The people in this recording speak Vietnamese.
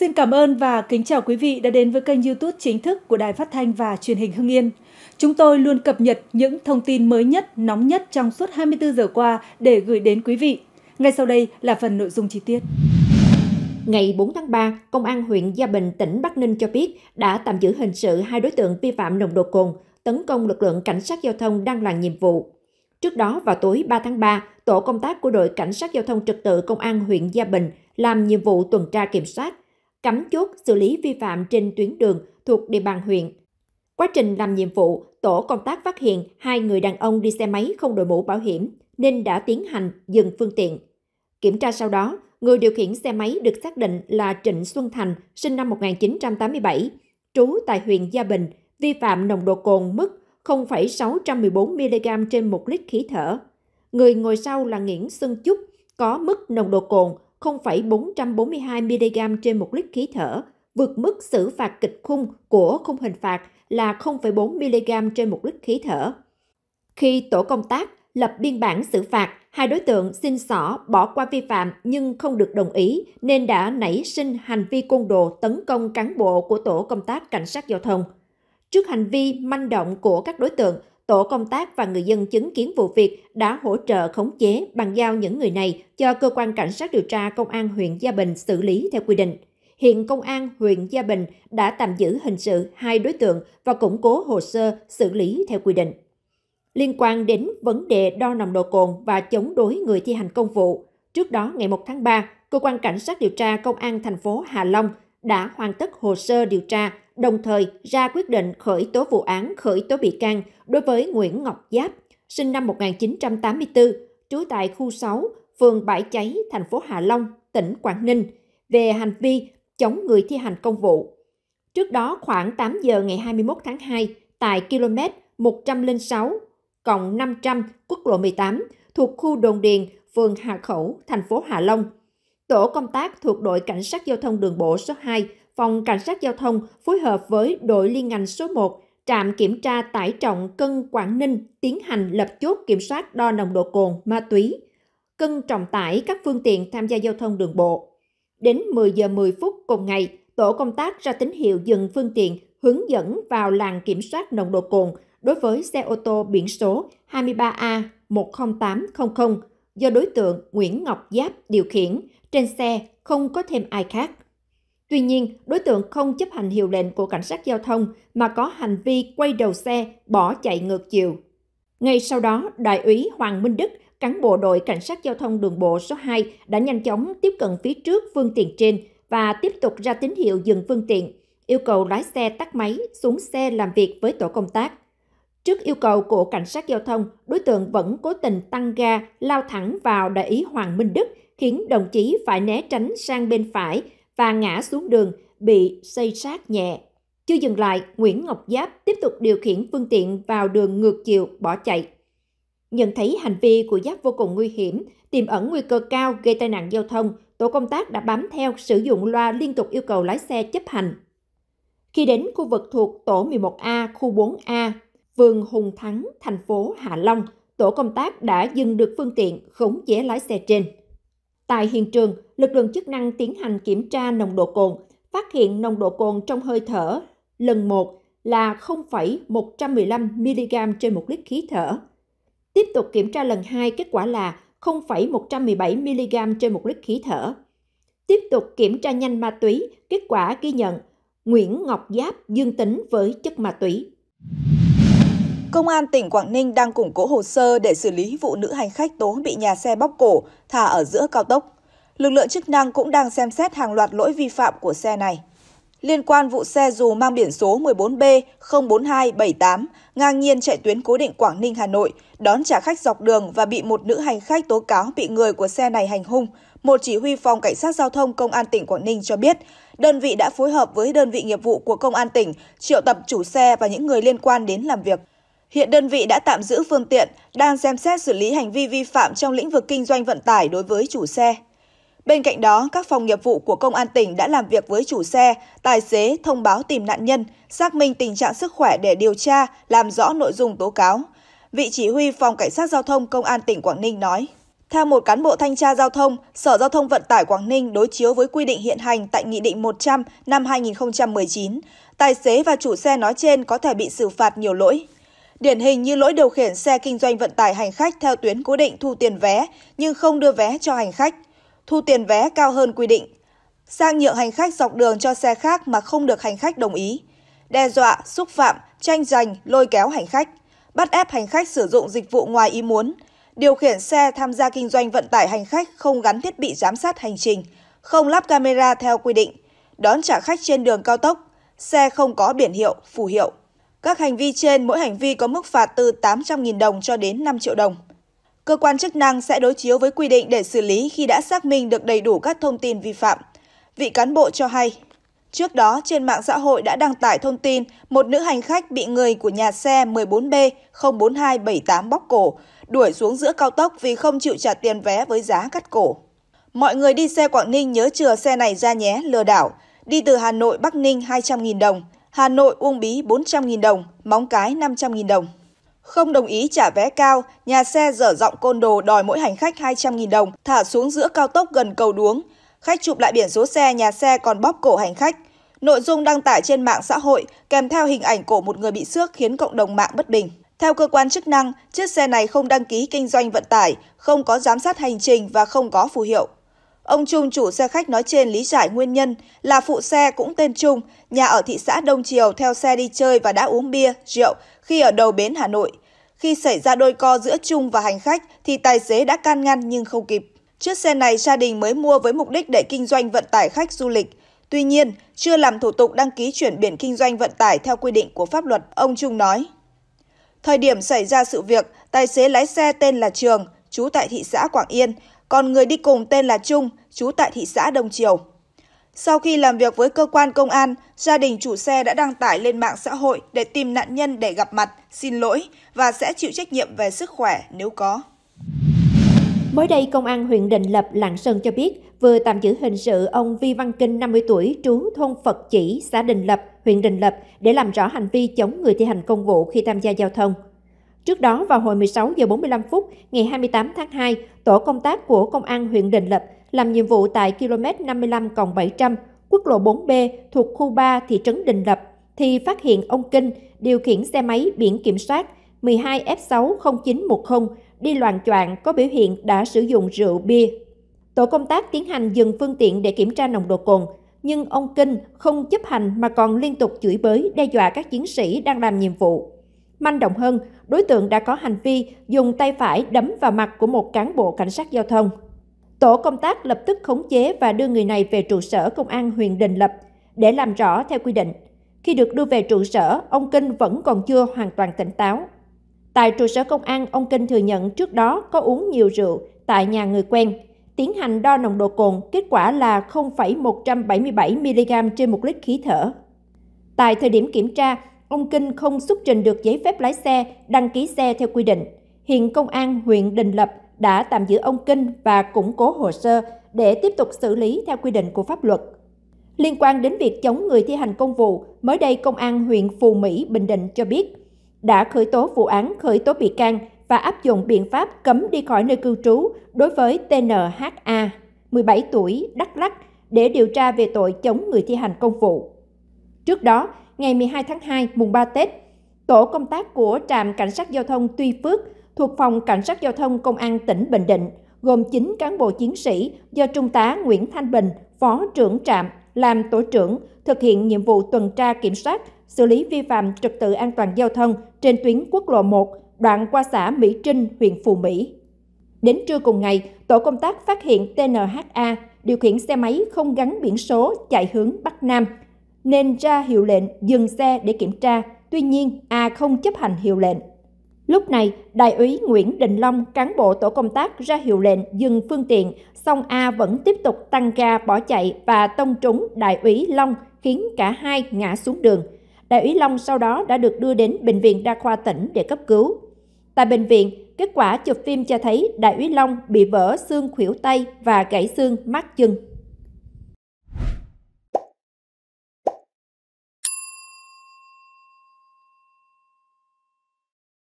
Xin cảm ơn và kính chào quý vị đã đến với kênh YouTube chính thức của Đài Phát thanh và Truyền hình Hưng Yên. Chúng tôi luôn cập nhật những thông tin mới nhất, nóng nhất trong suốt 24 giờ qua để gửi đến quý vị. Ngay sau đây là phần nội dung chi tiết. Ngày 4 tháng 3, Công an huyện Gia Bình, tỉnh Bắc Ninh cho biết đã tạm giữ hình sự hai đối tượng vi phạm nồng độ cồn, tấn công lực lượng cảnh sát giao thông đang làm nhiệm vụ. Trước đó vào tối 3 tháng 3, tổ công tác của đội cảnh sát giao thông trật tự công an huyện Gia Bình làm nhiệm vụ tuần tra kiểm soát cấm chốt xử lý vi phạm trên tuyến đường thuộc địa bàn huyện. Quá trình làm nhiệm vụ, tổ công tác phát hiện hai người đàn ông đi xe máy không đội mũ bảo hiểm nên đã tiến hành dừng phương tiện. Kiểm tra sau đó, người điều khiển xe máy được xác định là Trịnh Xuân Thành, sinh năm 1987, trú tại huyện Gia Bình, vi phạm nồng độ cồn mức 0,614 mg trên 1 lít khí thở. Người ngồi sau là Nguyễn Xuân Chúc, có mức nồng độ cồn 0,442 mg trên 1 lít khí thở, vượt mức xử phạt kịch khung của khung hình phạt là 0,4 mg trên 1 lít khí thở. Khi tổ công tác lập biên bản xử phạt, hai đối tượng xin xỏ bỏ qua vi phạm nhưng không được đồng ý nên đã nảy sinh hành vi côn đồ tấn công cán bộ của tổ công tác cảnh sát giao thông. Trước hành vi manh động của các đối tượng, Tổ công tác và người dân chứng kiến vụ việc đã hỗ trợ khống chế bằng giao những người này cho cơ quan cảnh sát điều tra công an huyện Gia Bình xử lý theo quy định. Hiện công an huyện Gia Bình đã tạm giữ hình sự hai đối tượng và củng cố hồ sơ xử lý theo quy định. Liên quan đến vấn đề đo nồng độ cồn và chống đối người thi hành công vụ, trước đó ngày 1 tháng 3, cơ quan cảnh sát điều tra công an thành phố Hà Long đã hoàn tất hồ sơ điều tra đồng thời ra quyết định khởi tố vụ án khởi tố bị can đối với Nguyễn Ngọc Giáp, sinh năm 1984, trú tại khu 6, phường Bãi Cháy, thành phố Hạ Long, tỉnh Quảng Ninh, về hành vi chống người thi hành công vụ. Trước đó khoảng 8 giờ ngày 21 tháng 2, tại km 106 cộng 500 quốc lộ 18 thuộc khu Đồn Điền, phường Hà Khẩu, thành phố Hạ Long. Tổ công tác thuộc đội Cảnh sát Giao thông Đường bộ số 2 Phòng Cảnh sát Giao thông phối hợp với đội liên ngành số 1, trạm kiểm tra tải trọng cân Quảng Ninh tiến hành lập chốt kiểm soát đo nồng độ cồn, ma túy, cân trọng tải các phương tiện tham gia giao thông đường bộ. Đến 10 giờ 10 phút cùng ngày, tổ công tác ra tín hiệu dừng phương tiện hướng dẫn vào làng kiểm soát nồng độ cồn đối với xe ô tô biển số 23A 10800 do đối tượng Nguyễn Ngọc Giáp điều khiển, trên xe không có thêm ai khác. Tuy nhiên, đối tượng không chấp hành hiệu lệnh của cảnh sát giao thông mà có hành vi quay đầu xe, bỏ chạy ngược chiều. Ngay sau đó, Đại úy Hoàng Minh Đức, cán bộ đội cảnh sát giao thông đường bộ số 2 đã nhanh chóng tiếp cận phía trước phương tiện trên và tiếp tục ra tín hiệu dừng phương tiện, yêu cầu lái xe tắt máy xuống xe làm việc với tổ công tác. Trước yêu cầu của cảnh sát giao thông, đối tượng vẫn cố tình tăng ga lao thẳng vào đại úy Hoàng Minh Đức khiến đồng chí phải né tránh sang bên phải và ngã xuống đường bị xây sát nhẹ. Chưa dừng lại, Nguyễn Ngọc Giáp tiếp tục điều khiển phương tiện vào đường ngược chiều bỏ chạy. Nhận thấy hành vi của Giáp vô cùng nguy hiểm, tiềm ẩn nguy cơ cao gây tai nạn giao thông, tổ công tác đã bám theo sử dụng loa liên tục yêu cầu lái xe chấp hành. Khi đến khu vực thuộc tổ 11A, khu 4A, phường Hùng Thắng, thành phố Hạ Long, tổ công tác đã dừng được phương tiện khống chế lái xe trên. Tại hiện trường, lực lượng chức năng tiến hành kiểm tra nồng độ cồn, phát hiện nồng độ cồn trong hơi thở lần 1 là 0,115mg trên 1 lít khí thở. Tiếp tục kiểm tra lần 2 kết quả là 0,117mg trên 1 lít khí thở. Tiếp tục kiểm tra nhanh ma túy, kết quả ghi nhận Nguyễn Ngọc Giáp dương tính với chất ma túy. Công an tỉnh Quảng Ninh đang củng cố hồ sơ để xử lý vụ nữ hành khách tố bị nhà xe bóc cổ, thả ở giữa cao tốc. Lực lượng chức năng cũng đang xem xét hàng loạt lỗi vi phạm của xe này. Liên quan vụ xe dù mang biển số 14B04278 ngang nhiên chạy tuyến cố định Quảng Ninh Hà Nội, đón trả khách dọc đường và bị một nữ hành khách tố cáo bị người của xe này hành hung, một chỉ huy phòng cảnh sát giao thông công an tỉnh Quảng Ninh cho biết, đơn vị đã phối hợp với đơn vị nghiệp vụ của công an tỉnh triệu tập chủ xe và những người liên quan đến làm việc. Hiện đơn vị đã tạm giữ phương tiện, đang xem xét xử lý hành vi vi phạm trong lĩnh vực kinh doanh vận tải đối với chủ xe. Bên cạnh đó, các phòng nghiệp vụ của Công an tỉnh đã làm việc với chủ xe, tài xế thông báo tìm nạn nhân, xác minh tình trạng sức khỏe để điều tra, làm rõ nội dung tố cáo. Vị chỉ huy Phòng Cảnh sát Giao thông Công an tỉnh Quảng Ninh nói. Theo một cán bộ thanh tra giao thông, Sở Giao thông Vận tải Quảng Ninh đối chiếu với quy định hiện hành tại Nghị định 100 năm 2019, tài xế và chủ xe nói trên có thể bị xử phạt nhiều lỗi. Điển hình như lỗi điều khiển xe kinh doanh vận tải hành khách theo tuyến cố định thu tiền vé nhưng không đưa vé cho hành khách, thu tiền vé cao hơn quy định, sang nhượng hành khách dọc đường cho xe khác mà không được hành khách đồng ý, đe dọa, xúc phạm, tranh giành, lôi kéo hành khách, bắt ép hành khách sử dụng dịch vụ ngoài ý muốn, điều khiển xe tham gia kinh doanh vận tải hành khách không gắn thiết bị giám sát hành trình, không lắp camera theo quy định, đón trả khách trên đường cao tốc, xe không có biển hiệu, phù hiệu. Các hành vi trên mỗi hành vi có mức phạt từ 800.000 đồng cho đến 5 triệu đồng. Cơ quan chức năng sẽ đối chiếu với quy định để xử lý khi đã xác minh được đầy đủ các thông tin vi phạm. Vị cán bộ cho hay, trước đó trên mạng xã hội đã đăng tải thông tin một nữ hành khách bị người của nhà xe 14B 04278 bóc cổ, đuổi xuống giữa cao tốc vì không chịu trả tiền vé với giá cắt cổ. Mọi người đi xe Quảng Ninh nhớ chừa xe này ra nhé, lừa đảo. Đi từ Hà Nội Bắc Ninh 200.000 đồng, Hà Nội Uông Bí 400.000 đồng, Móng Cái 500.000 đồng. Không đồng ý trả vé cao, nhà xe dở giọng côn đồ đòi mỗi hành khách 200.000 đồng, thả xuống giữa cao tốc gần cầu đuống. Khách chụp lại biển số xe, nhà xe còn bóp cổ hành khách. Nội dung đăng tải trên mạng xã hội kèm theo hình ảnh cổ một người bị xước khiến cộng đồng mạng bất bình. Theo cơ quan chức năng, chiếc xe này không đăng ký kinh doanh vận tải, không có giám sát hành trình và không có phù hiệu. Ông Trung chủ xe khách nói trên lý giải nguyên nhân là phụ xe cũng tên Trung, nhà ở thị xã Đông Triều theo xe đi chơi và đã uống bia, rượu khi ở đầu bến Hà Nội. Khi xảy ra đôi co giữa Trung và hành khách thì tài xế đã can ngăn nhưng không kịp. Chiếc xe này gia đình mới mua với mục đích để kinh doanh vận tải khách du lịch. Tuy nhiên, chưa làm thủ tục đăng ký chuyển biển kinh doanh vận tải theo quy định của pháp luật, ông Trung nói. Thời điểm xảy ra sự việc, tài xế lái xe tên là Trường, trú tại thị xã Quảng Yên, còn người đi cùng tên là Trung, trú tại thị xã Đông Triều. Sau khi làm việc với cơ quan công an, gia đình chủ xe đã đăng tải lên mạng xã hội để tìm nạn nhân để gặp mặt, xin lỗi và sẽ chịu trách nhiệm về sức khỏe nếu có. Mới đây, Công an huyện Định Lập, Lạng Sơn cho biết vừa tạm giữ hình sự ông Vi Văn Kinh, 50 tuổi, trú thôn Phật Chỉ, xã Đình Lập, huyện Đình Lập để làm rõ hành vi chống người thi hành công vụ khi tham gia giao thông. Trước đó vào hồi 16 giờ 45 phút ngày 28 tháng 2, tổ công tác của công an huyện Đình Lập làm nhiệm vụ tại km 55 700 quốc lộ 4B thuộc khu 3 thị trấn Đình Lập thì phát hiện ông Kinh điều khiển xe máy biển kiểm soát 12F60910 đi loạn choạng có biểu hiện đã sử dụng rượu bia. Tổ công tác tiến hành dừng phương tiện để kiểm tra nồng độ cồn, nhưng ông Kinh không chấp hành mà còn liên tục chửi bới đe dọa các chiến sĩ đang làm nhiệm vụ. Manh động hơn, đối tượng đã có hành vi dùng tay phải đấm vào mặt của một cán bộ cảnh sát giao thông. Tổ công tác lập tức khống chế và đưa người này về trụ sở công an huyện Đình Lập để làm rõ theo quy định. Khi được đưa về trụ sở, ông Kinh vẫn còn chưa hoàn toàn tỉnh táo. Tại trụ sở công an, ông Kinh thừa nhận trước đó có uống nhiều rượu tại nhà người quen. Tiến hành đo nồng độ cồn, kết quả là 0,177 mg trên một lít khí thở. Tại thời điểm kiểm tra, ông Kinh không xuất trình được giấy phép lái xe, đăng ký xe theo quy định. Hiện Công an huyện Đình Lập đã tạm giữ ông Kinh và củng cố hồ sơ để tiếp tục xử lý theo quy định của pháp luật. Liên quan đến việc chống người thi hành công vụ, mới đây Công an huyện Phù Mỹ, Bình Định cho biết đã khởi tố vụ án khởi tố bị can và áp dụng biện pháp cấm đi khỏi nơi cư trú đối với TNHA, 17 tuổi, Đắk Lắk, để điều tra về tội chống người thi hành công vụ. Trước đó, ngày 12 tháng 2, mùng 3 Tết. Tổ công tác của Trạm Cảnh sát Giao thông Tuy Phước thuộc Phòng Cảnh sát Giao thông Công an tỉnh Bình Định, gồm 9 cán bộ chiến sĩ do Trung tá Nguyễn Thanh Bình, Phó trưởng trạm, làm tổ trưởng, thực hiện nhiệm vụ tuần tra kiểm soát, xử lý vi phạm trật tự an toàn giao thông trên tuyến quốc lộ 1, đoạn qua xã Mỹ Trinh, huyện Phù Mỹ. Đến trưa cùng ngày, tổ công tác phát hiện TNHA điều khiển xe máy không gắn biển số chạy hướng Bắc Nam – nên ra hiệu lệnh dừng xe để kiểm tra, tuy nhiên A không chấp hành hiệu lệnh. Lúc này, đại úy Nguyễn Đình Long, cán bộ tổ công tác ra hiệu lệnh dừng phương tiện, song A vẫn tiếp tục tăng ga bỏ chạy và tông trúng đại úy Long khiến cả hai ngã xuống đường. Đại úy Long sau đó đã được đưa đến Bệnh viện Đa khoa tỉnh để cấp cứu. Tại bệnh viện, kết quả chụp phim cho thấy đại úy Long bị vỡ xương khuỷu tay và gãy xương mắt chân.